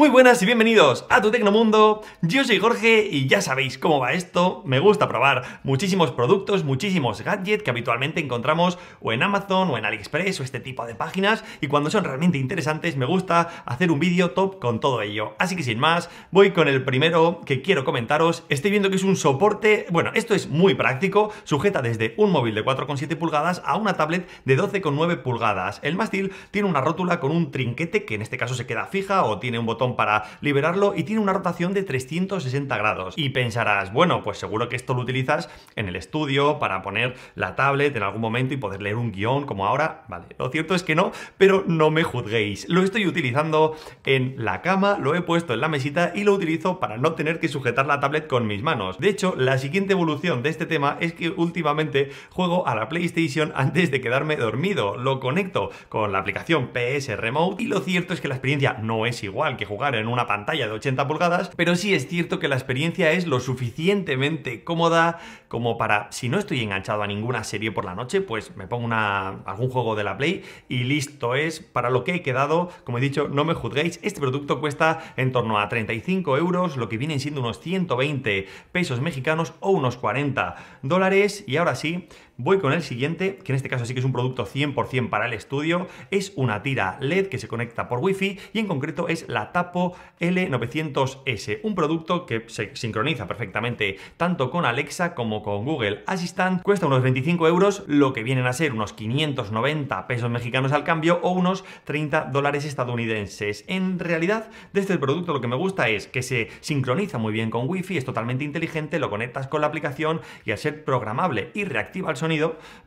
Muy buenas y bienvenidos a tu Tecnomundo. Yo soy Jorge y ya sabéis cómo va esto. Me gusta probar muchísimos productos, muchísimos gadgets que habitualmente encontramos o en Amazon o en AliExpress o este tipo de páginas y cuando son realmente interesantes me gusta hacer un vídeo top con todo ello. Así que sin más, voy con el primero que quiero comentaros. Estoy viendo que es un soporte, bueno, esto es muy práctico, sujeta desde un móvil de 4,7 pulgadas a una tablet de 12,9 pulgadas. El mástil tiene una rótula con un trinquete que en este caso se queda fija o tiene un botón para liberarlo y tiene una rotación de 360 grados. Y pensarás, bueno, pues seguro que esto lo utilizas en el estudio para poner la tablet en algún momento y poder leer un guión como ahora. Vale, lo cierto es que no, pero no me juzguéis. Lo estoy utilizando en la cama, lo he puesto en la mesita y lo utilizo para no tener que sujetar la tablet con mis manos. De hecho, la siguiente evolución de este tema es que últimamente juego a la PlayStation antes de quedarme dormido. Lo conecto con la aplicación PS Remote y lo cierto es que la experiencia no es igual que jugar en una pantalla de 80 pulgadas, pero sí es cierto que la experiencia es lo suficientemente cómoda como para, si no estoy enganchado a ninguna serie por la noche, pues me pongo una, algún juego de la Play y listo es para lo que he quedado. Como he dicho, no me juzguéis, este producto cuesta en torno a 35 euros, lo que vienen siendo unos 120 pesos mexicanos o unos 40 dólares. Y ahora sí, Voy con el siguiente, que en este caso sí que es un producto 100% para el estudio. Es una tira LED que se conecta por Wi-Fi y en concreto es la Tapo L900S, un producto que se sincroniza perfectamente tanto con Alexa como con Google Assistant. Cuesta unos 25 euros, lo que vienen a ser unos 590 pesos mexicanos al cambio o unos 30 dólares estadounidenses. En realidad, de este producto lo que me gusta es que se sincroniza muy bien con Wi-Fi, es totalmente inteligente, lo conectas con la aplicación y al ser programable y reactiva el sonido,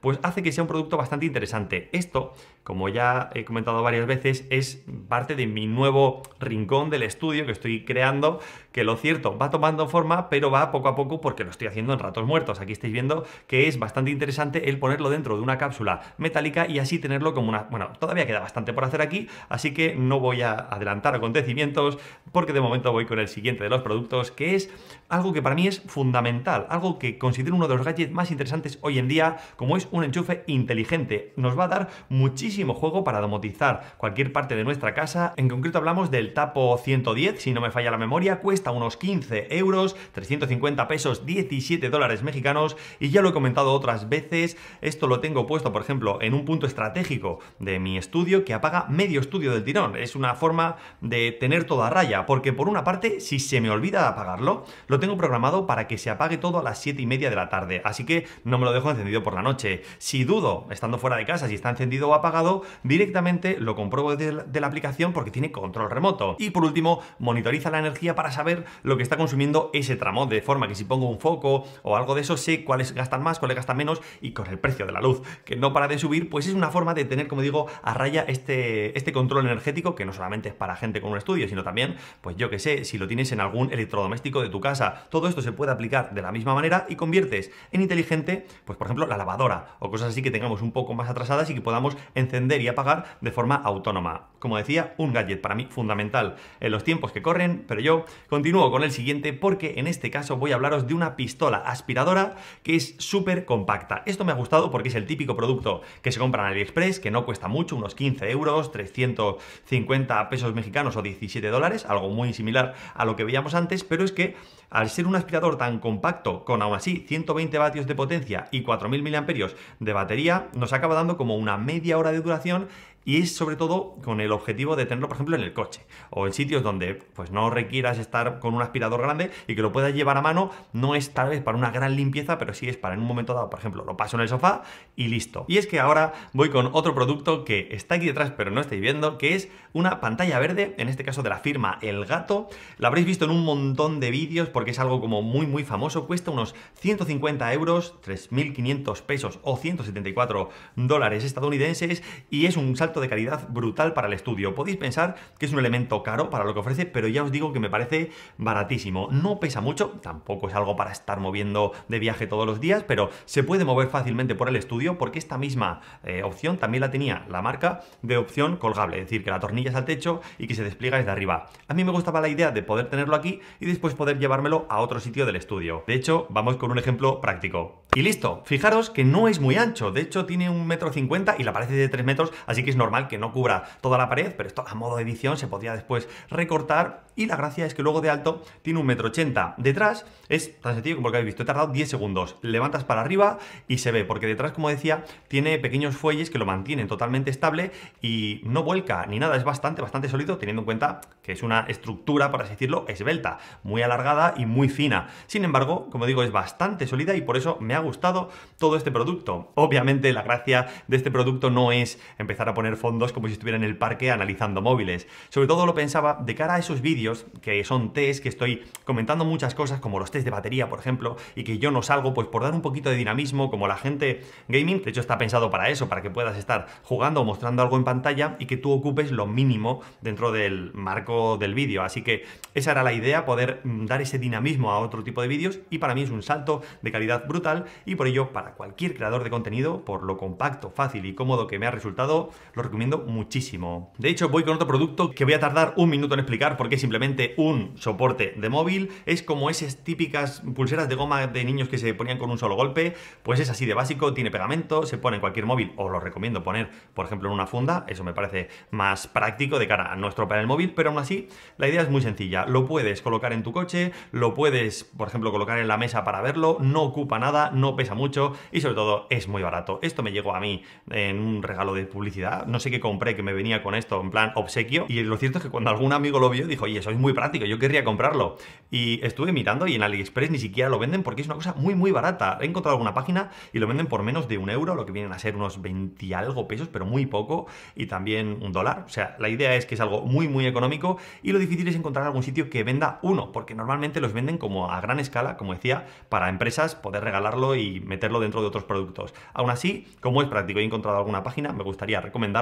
pues hace que sea un producto bastante interesante. Esto, como ya he comentado varias veces, es parte de mi nuevo rincón del estudio que estoy creando, que lo cierto, va tomando forma, pero va poco a poco porque lo estoy haciendo en ratos muertos. Aquí estáis viendo que es bastante interesante el ponerlo dentro de una cápsula metálica y así tenerlo como una... Bueno, todavía queda bastante por hacer aquí, así que no voy a adelantar acontecimientos porque de momento voy con el siguiente de los productos, que es algo que para mí es fundamental, algo que considero uno de los gadgets más interesantes hoy en día como es un enchufe inteligente. Nos va a dar muchísimo juego para domotizar cualquier parte de nuestra casa. En concreto hablamos del Tapo 110, si no me falla la memoria, cuesta unos 15 euros, 350 pesos, 17 dólares mexicanos y ya lo he comentado otras veces, esto lo tengo puesto, por ejemplo, en un punto estratégico de mi estudio que apaga medio estudio del tirón. Es una forma de tener todo a raya, porque por una parte, si se me olvida apagarlo, lo tengo programado para que se apague todo a las 7 y media de la tarde, así que no me lo dejo encendido por la noche. Si dudo, estando fuera de casa, si está encendido o apagado, directamente lo compruebo de la aplicación porque tiene control remoto. Y por último, monitoriza la energía para saber lo que está consumiendo ese tramo, de forma que si pongo un foco o algo de eso, sé cuáles gastan más, cuáles gastan menos y con el precio de la luz, que no para de subir, pues es una forma de tener, como digo, a raya este, este control energético, que no solamente es para gente con un estudio, sino también, pues yo que sé, si lo tienes en algún electrodoméstico de tu casa, todo esto se puede aplicar de la misma manera y conviertes en inteligente, pues por ejemplo, la lavadora o cosas así que tengamos un poco más atrasadas y que podamos encender y apagar de forma autónoma como decía, un gadget para mí fundamental en los tiempos que corren, pero yo continúo con el siguiente porque en este caso voy a hablaros de una pistola aspiradora que es súper compacta. Esto me ha gustado porque es el típico producto que se compra en AliExpress, que no cuesta mucho, unos 15 euros, 350 pesos mexicanos o 17 dólares, algo muy similar a lo que veíamos antes, pero es que al ser un aspirador tan compacto, con aún así 120 vatios de potencia y 4.000 mAh de batería, nos acaba dando como una media hora de duración y es sobre todo con el objetivo de tenerlo, por ejemplo, en el coche o en sitios donde pues no requieras estar con un aspirador grande y que lo puedas llevar a mano, no es tal vez para una gran limpieza, pero sí es para en un momento dado, por ejemplo, lo paso en el sofá y listo. Y es que ahora voy con otro producto que está aquí detrás, pero no estáis viendo, que es una pantalla verde, en este caso de la firma El Gato. La habréis visto en un montón de vídeos porque es algo como muy muy famoso, cuesta unos 150 euros, 3.500 pesos o 174 dólares estadounidenses y es un salto de calidad brutal para el estudio. Podéis pensar que es un elemento caro para lo que ofrece, pero ya os digo que me parece baratísimo. No pesa mucho, tampoco es algo para estar moviendo de viaje todos los días, pero se puede mover fácilmente por el estudio porque esta misma eh, opción también la tenía la marca de opción colgable, es decir, que la tornilla es al techo y que se despliega desde arriba. A mí me gustaba la idea de poder tenerlo aquí y después poder llevármelo a otro sitio del estudio. De hecho, vamos con un ejemplo práctico. Y listo, fijaros que no es muy ancho, de hecho tiene un metro cincuenta y la parece de 3 metros, así que es normal que no cubra toda la pared, pero esto a modo de edición se podría después recortar. Y la gracia es que luego de alto tiene un metro ochenta. Detrás es tan sencillo como lo que habéis visto, he tardado 10 segundos. Levantas para arriba y se ve, porque detrás, como decía, tiene pequeños fuelles que lo mantienen totalmente estable y no vuelca ni nada. Es bastante, bastante sólido, teniendo en cuenta que es una estructura, por así decirlo, esbelta, muy alargada y muy fina. Sin embargo, como digo, es bastante sólida y por eso me ha gustado todo este producto. Obviamente la gracia de este producto no es empezar a poner fondos como si estuviera en el parque analizando móviles. Sobre todo lo pensaba de cara a esos vídeos, que son test, que estoy comentando muchas cosas, como los test de batería, por ejemplo, y que yo no salgo, pues por dar un poquito de dinamismo, como la gente gaming, de hecho está pensado para eso, para que puedas estar jugando o mostrando algo en pantalla y que tú ocupes lo mínimo dentro del marco del vídeo. Así que esa era la idea, poder mm, dar ese dinamismo a otro tipo de vídeos y para mí es un salto de calidad brutal y por ello para cualquier creador de contenido, por lo compacto, fácil y cómodo que me ha resultado, lo recomiendo muchísimo. De hecho, voy con otro producto que voy a tardar un minuto en explicar porque es simplemente un soporte de móvil. Es como esas típicas pulseras de goma de niños que se ponían con un solo golpe. Pues es así de básico, tiene pegamento, se pone en cualquier móvil. Os lo recomiendo poner, por ejemplo, en una funda. Eso me parece más práctico de cara a nuestro panel móvil, pero aún así la idea es muy sencilla. Lo puedes colocar en tu coche, lo puedes, por ejemplo, colocar en la mesa para verlo, no ocupa nada, no pesa mucho y sobre todo es muy barato. Esto me llegó a mí en un regalo de publicidad, no sé qué compré que me venía con esto en plan obsequio. Y lo cierto es que cuando algún amigo lo vio, dijo, oye, es muy práctico, yo querría comprarlo. Y estuve mirando y en AliExpress ni siquiera lo venden porque es una cosa muy, muy barata. He encontrado alguna página y lo venden por menos de un euro, lo que vienen a ser unos 20 algo pesos, pero muy poco. Y también un dólar. O sea, la idea es que es algo muy, muy económico. Y lo difícil es encontrar algún sitio que venda uno, porque normalmente los venden como a gran escala, como decía, para empresas poder regalarlo y meterlo dentro de otros productos. Aún así, como es práctico, he encontrado alguna página, me gustaría recomendar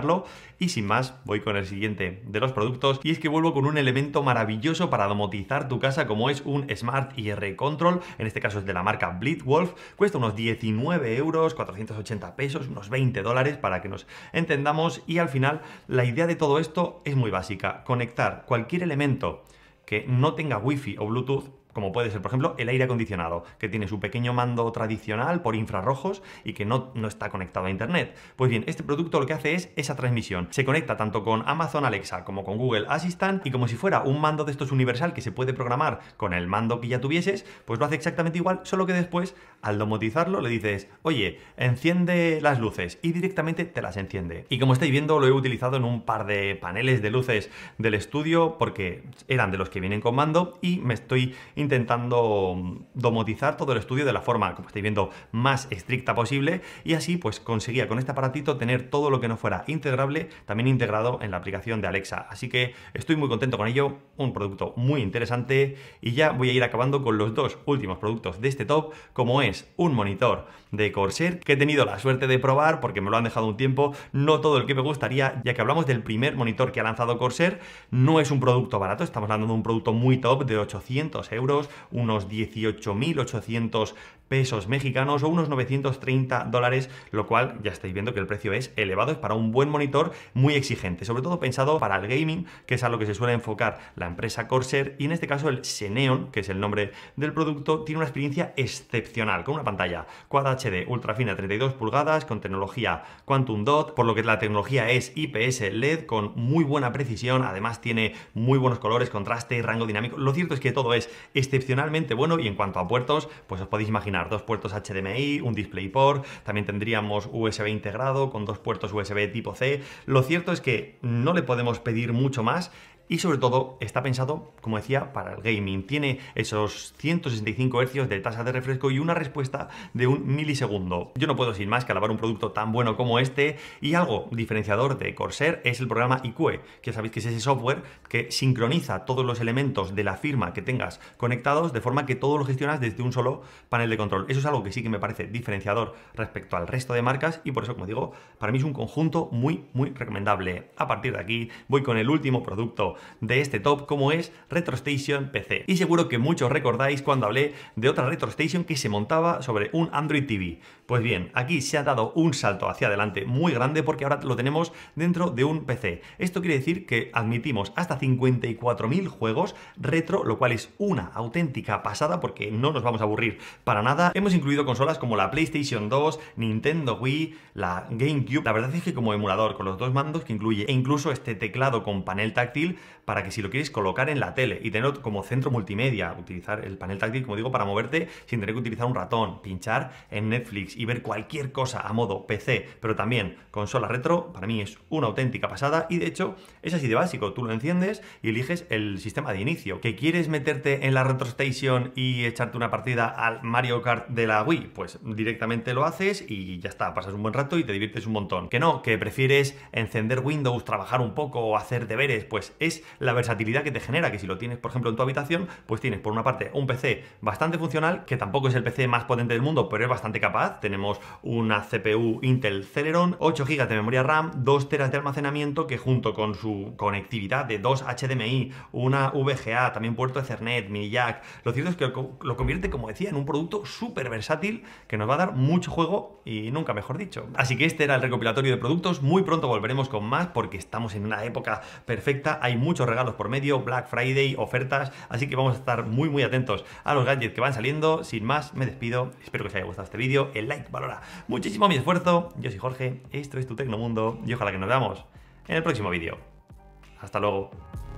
y sin más, voy con el siguiente de los productos y es que vuelvo con un elemento maravilloso para domotizar tu casa como es un Smart IR Control, en este caso es de la marca Blitzwolf, cuesta unos 19 euros, 480 pesos, unos 20 dólares para que nos entendamos y al final la idea de todo esto es muy básica, conectar cualquier elemento que no tenga wifi o bluetooth como puede ser, por ejemplo, el aire acondicionado, que tiene su pequeño mando tradicional por infrarrojos y que no, no está conectado a Internet. Pues bien, este producto lo que hace es esa transmisión. Se conecta tanto con Amazon Alexa como con Google Assistant y como si fuera un mando de estos universal que se puede programar con el mando que ya tuvieses, pues lo hace exactamente igual, solo que después, al domotizarlo, le dices, oye, enciende las luces y directamente te las enciende. Y como estáis viendo, lo he utilizado en un par de paneles de luces del estudio porque eran de los que vienen con mando y me estoy intentando domotizar todo el estudio de la forma, como estáis viendo, más estricta posible y así pues conseguía con este aparatito tener todo lo que no fuera integrable también integrado en la aplicación de Alexa. Así que estoy muy contento con ello, un producto muy interesante y ya voy a ir acabando con los dos últimos productos de este top, como es un monitor de Corsair que he tenido la suerte de probar porque me lo han dejado un tiempo, no todo el que me gustaría, ya que hablamos del primer monitor que ha lanzado Corsair, no es un producto barato, estamos hablando de un producto muy top de 800 euros unos 18.800 pesos mexicanos o unos 930 dólares, lo cual ya estáis viendo que el precio es elevado, es para un buen monitor muy exigente, sobre todo pensado para el gaming, que es a lo que se suele enfocar la empresa Corsair y en este caso el Xeneon, que es el nombre del producto, tiene una experiencia excepcional, con una pantalla Quad HD ultra fina 32 pulgadas, con tecnología Quantum Dot, por lo que la tecnología es IPS LED con muy buena precisión, además tiene muy buenos colores, contraste, rango dinámico, lo cierto es que todo es excepcionalmente bueno. Y en cuanto a puertos, pues os podéis imaginar, dos puertos HDMI, un DisplayPort, también tendríamos USB integrado con dos puertos USB tipo C. Lo cierto es que no le podemos pedir mucho más y sobre todo está pensado, como decía, para el gaming. Tiene esos 165 Hz de tasa de refresco y una respuesta de un milisegundo. Yo no puedo sin más que alabar un producto tan bueno como este y algo diferenciador de Corsair es el programa IQE, que sabéis que es ese software que sincroniza todos los elementos de la firma que tengas conectados de forma que todo lo gestionas desde un solo panel de control. Eso es algo que sí que me parece diferenciador respecto al resto de marcas y por eso, como digo, para mí es un conjunto muy, muy recomendable. A partir de aquí voy con el último producto de este top como es RetroStation PC. Y seguro que muchos recordáis cuando hablé de otra RetroStation que se montaba sobre un Android TV. Pues bien, aquí se ha dado un salto hacia adelante muy grande porque ahora lo tenemos dentro de un PC. Esto quiere decir que admitimos hasta 54.000 juegos retro, lo cual es una auténtica pasada porque no nos vamos a aburrir para nada. Hemos incluido consolas como la PlayStation 2, Nintendo Wii, la GameCube. La verdad es que como emulador con los dos mandos que incluye e incluso este teclado con panel táctil para que si lo quieres colocar en la tele y tenerlo como centro multimedia, utilizar el panel táctil, como digo, para moverte sin tener que utilizar un ratón, pinchar en Netflix y ver cualquier cosa a modo PC, pero también consola retro, para mí es una auténtica pasada y de hecho es así de básico, tú lo enciendes y eliges el sistema de inicio, que quieres meterte en la RetroStation y echarte una partida al Mario Kart de la Wii, pues directamente lo haces y ya está, pasas un buen rato y te diviertes un montón. Que no, que prefieres encender Windows, trabajar un poco o hacer deberes, pues la versatilidad que te genera, que si lo tienes, por ejemplo, en tu habitación, pues tienes por una parte un PC bastante funcional, que tampoco es el PC más potente del mundo, pero es bastante capaz. Tenemos una CPU Intel Celeron, 8 GB de memoria RAM, 2 TB de almacenamiento, que junto con su conectividad de 2 HDMI, una VGA, también puerto Ethernet, mini jack, lo cierto es que lo convierte, como decía, en un producto súper versátil que nos va a dar mucho juego y nunca mejor dicho. Así que este era el recopilatorio de productos, muy pronto volveremos con más porque estamos en una época perfecta, hay muchos regalos por medio, Black Friday, ofertas, así que vamos a estar muy muy atentos a los gadgets que van saliendo. Sin más, me despido, espero que os haya gustado este vídeo, el like valora muchísimo mi esfuerzo, yo soy Jorge, esto es tu Tecnomundo y ojalá que nos veamos en el próximo vídeo. Hasta luego.